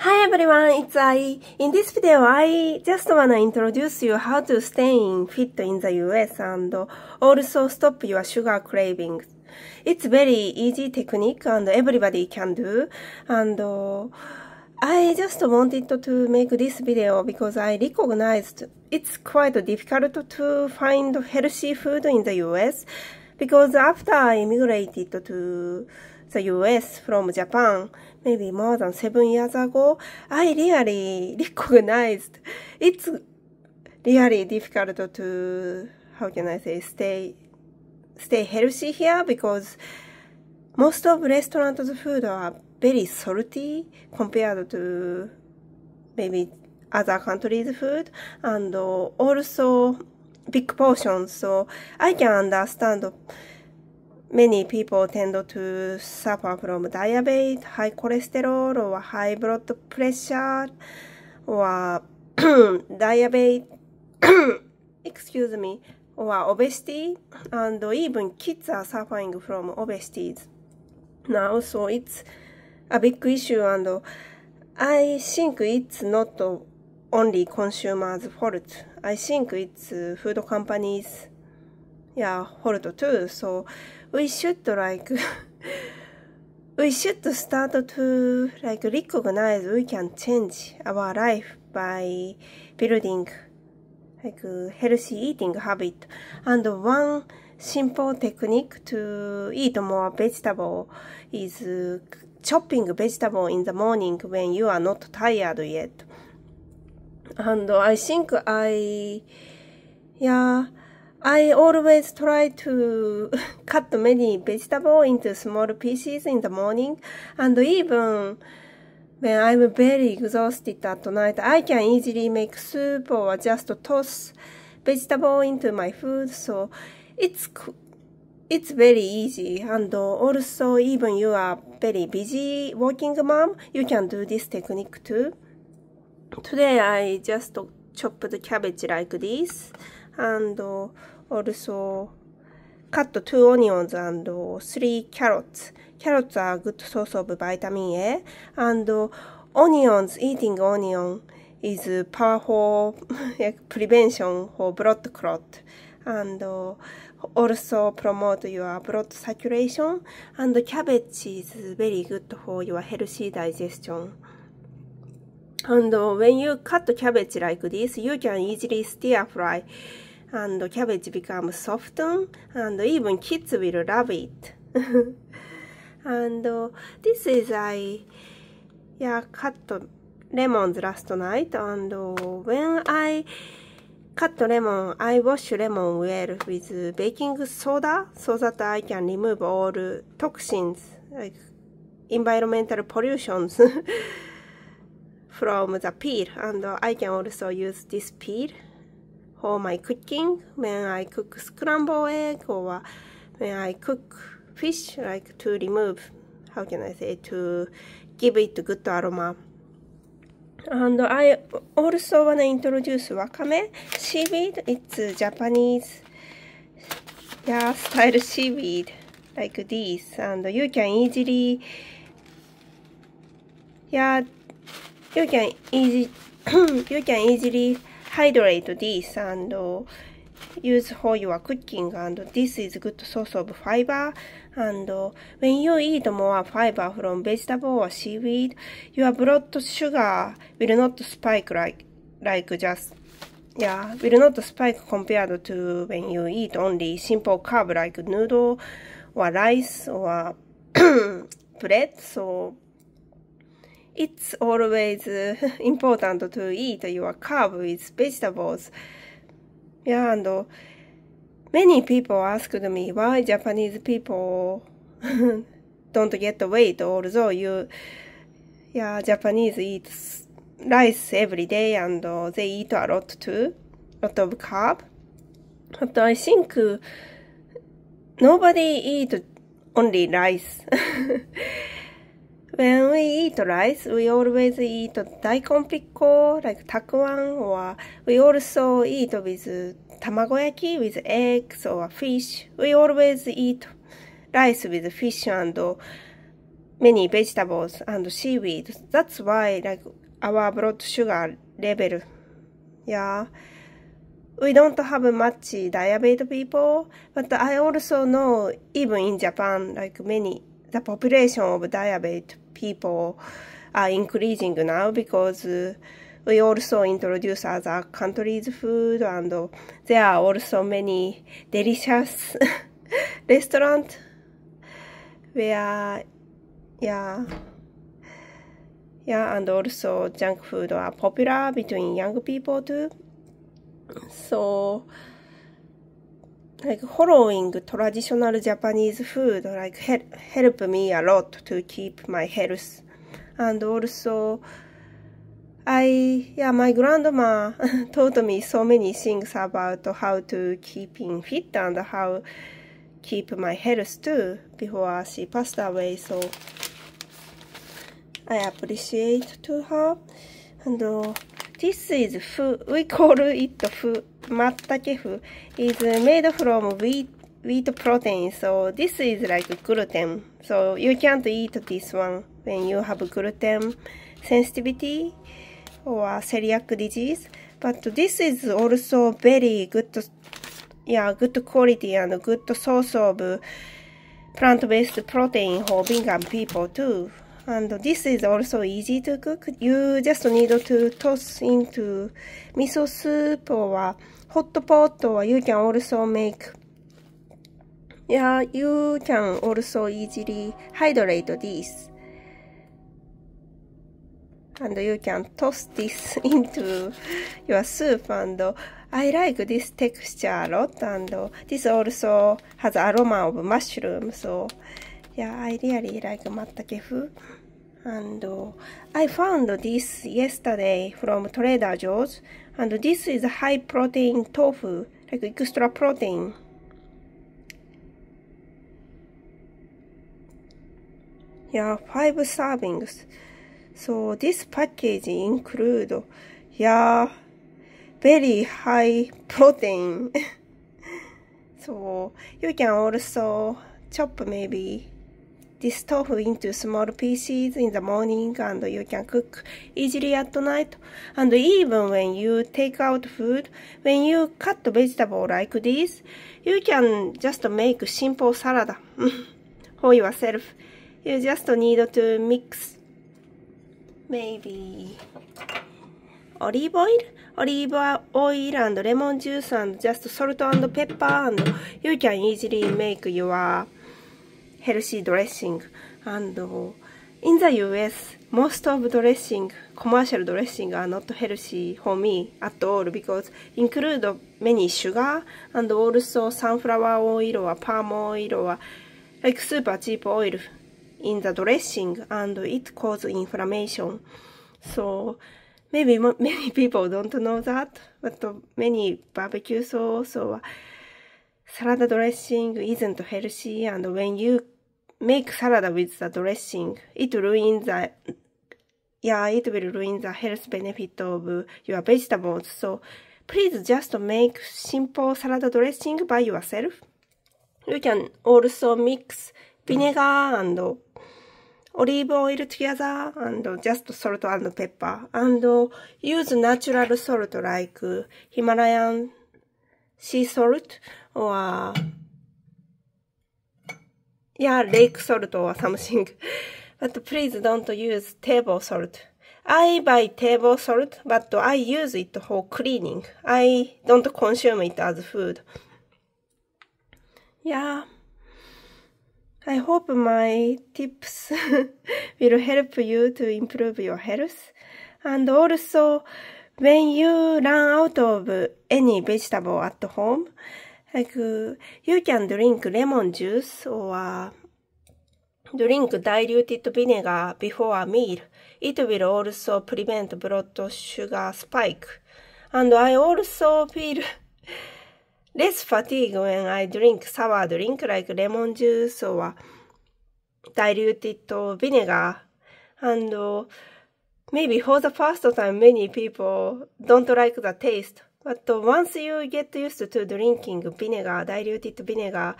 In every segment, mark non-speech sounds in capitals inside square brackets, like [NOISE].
Hi everyone, it's I. In this video, I just wanna introduce you how to stay in fit in the US and also stop your sugar cravings. It's very easy technique and everybody can do. And uh, I just wanted to make this video because I recognized it's quite difficult to find healthy food in the US because after I immigrated to the US from Japan maybe more than seven years ago, I really recognized it's really difficult to, how can I say, stay, stay healthy here because most of restaurants' food are very salty compared to maybe other countries' food and also big portions. So I can understand Many people tend to suffer from diabetes, high cholesterol, or high blood pressure, or [CLEARS THROAT] diabetes, [CLEARS THROAT] excuse me, or obesity, and even kids are suffering from obesity now, so it's a big issue, and I think it's not only consumers' fault. I think it's food companies' yeah, fault too. So we should like [LAUGHS] we should start to like recognize we can change our life by building like healthy eating habit and one simple technique to eat more vegetable is uh, chopping vegetable in the morning when you are not tired yet and i think i yeah I always try to [LAUGHS] cut many vegetable into small pieces in the morning and even when I'm very exhausted at night, I can easily make soup or just toss vegetable into my food. So it's it's very easy and also even you are very busy working mom, you can do this technique too. Today I just chopped cabbage like this and also cut two onions and three carrots. Carrots are a good source of vitamin A, and onions, eating onion is powerful [LAUGHS] prevention for blood clot and also promote your blood circulation and cabbage is very good for your healthy digestion. And when you cut cabbage like this, you can easily stir fry and cabbage becomes softened and even kids will love it [LAUGHS] and uh, this is I yeah cut lemons last night and uh, when I cut lemon I wash lemon well with baking soda so that I can remove all toxins like environmental pollutions [LAUGHS] from the peel and uh, I can also use this peel for my cooking when I cook scrambled egg or when I cook fish like to remove how can I say to give it good aroma and I also want to introduce wakame seaweed it's Japanese yeah, [LAUGHS] style seaweed like this and you can easily yeah you can easy [CLEARS THROAT] you can easily hydrate this and use for your cooking and this is good source of fiber and when you eat more fiber from vegetable or seaweed your blood sugar will not spike like like just yeah will not spike compared to when you eat only simple carb like noodle or rice or [COUGHS] bread so it's always uh, [LAUGHS] important to eat your carb with vegetables. Yeah, and uh, many people asked me why Japanese people [LAUGHS] don't get weight, although you, yeah, Japanese eat rice every day and uh, they eat a lot too, lot of carb. But I think nobody eat only rice. [LAUGHS] When we eat rice, we always eat daikon pico, like takuan, or we also eat with tamagoyaki, with eggs or fish. We always eat rice with fish and many vegetables and seaweed. That's why like our blood sugar level. Yeah. We don't have much diabetes people, but I also know even in Japan, like many, the population of diabetes people are increasing now because we also introduce other countries' food, and there are also many delicious [LAUGHS] restaurants where, yeah, yeah, and also junk food are popular between young people too. So like following traditional Japanese food like help me a lot to keep my health and also I yeah my grandma [LAUGHS] taught me so many things about how to keep in fit and how keep my health too before she passed away so I appreciate to her and uh, this is food we call it food Mattakefu is made from wheat, wheat protein. So this is like gluten. So you can't eat this one when you have gluten sensitivity or celiac disease. But this is also very good, yeah, good quality and good source of plant-based protein for vegan people too. And this is also easy to cook. You just need to toss into miso soup or hot pot or you can also make Yeah, you can also easily hydrate this. And you can toss this into your soup and I like this texture a lot and this also has aroma of mushroom so yeah, I really like mattake food. and uh, I found this yesterday from Trader Joe's and this is high protein tofu like extra protein yeah five servings so this package include yeah very high protein [LAUGHS] so you can also chop maybe this tofu into small pieces in the morning and you can cook easily at night. And even when you take out food, when you cut vegetable like this, you can just make simple salad [LAUGHS] for yourself. You just need to mix maybe olive oil, olive oil and lemon juice and just salt and pepper and you can easily make your healthy dressing and in the US most of dressing commercial dressing are not healthy for me at all because include many sugar and also sunflower oil or palm oil or like super cheap oil in the dressing and it causes inflammation so maybe [LAUGHS] many people don't know that but many barbecue sauce or salad dressing isn't healthy and when you make salad with the dressing. It ruins the yeah, it will ruin the health benefit of your vegetables. So please just make simple salad dressing by yourself. You can also mix vinegar and olive oil together and just salt and pepper and use natural salt like Himalayan sea salt or yeah, lake salt or something. [LAUGHS] but please don't use table salt. I buy table salt, but I use it for cleaning. I don't consume it as food. Yeah. I hope my tips [LAUGHS] will help you to improve your health. And also, when you run out of any vegetable at home, like you can drink lemon juice or drink diluted vinegar before a meal. It will also prevent blood sugar spike. And I also feel less fatigue when I drink sour drink like lemon juice or diluted vinegar. And maybe for the first time, many people don't like the taste. But once you get used to drinking vinegar, diluted vinegar,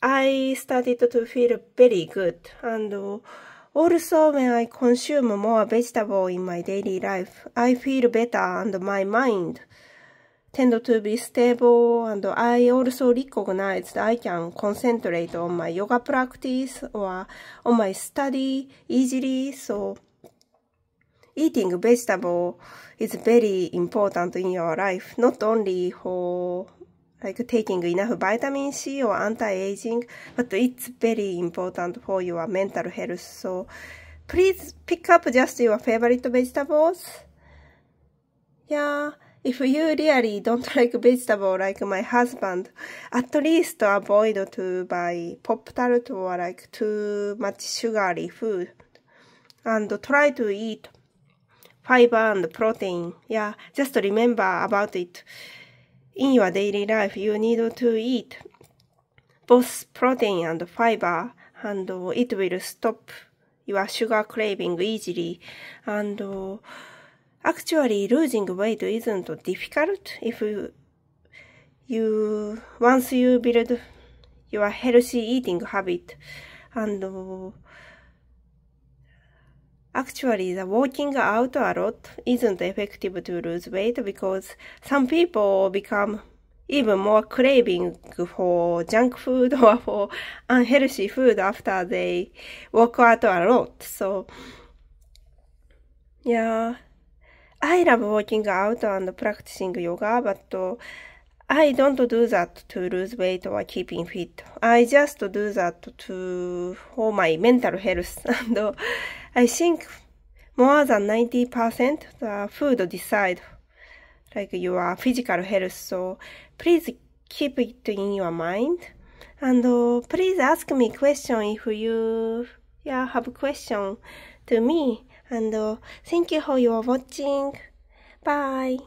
I started to feel very good. And also when I consume more vegetable in my daily life, I feel better and my mind tend to be stable and I also that I can concentrate on my yoga practice or on my study easily. So eating vegetable is very important in your life, not only for like taking enough vitamin C or anti-aging, but it's very important for your mental health. So please pick up just your favorite vegetables. Yeah, if you really don't [LAUGHS] like vegetable like my husband, at least avoid to buy pop tart or like too much sugary food and try to eat fiber and protein. Yeah, just remember about it. In your daily life, you need to eat both protein and fiber, and uh, it will stop your sugar craving easily. And uh, actually, losing weight isn't difficult if you, you once you build your healthy eating habit. And uh, Actually, the walking out a lot isn't effective to lose weight because some people become even more craving for junk food [LAUGHS] or for unhealthy food after they work out a lot. So, yeah, I love walking out and practicing yoga, but uh, I don't do that to lose weight or keeping fit. I just do that to for my mental health. [LAUGHS] and uh, I think more than 90% the food decide like your physical health. So please keep it in your mind. And uh, please ask me question if you yeah, have question to me. And uh, thank you for your watching. Bye.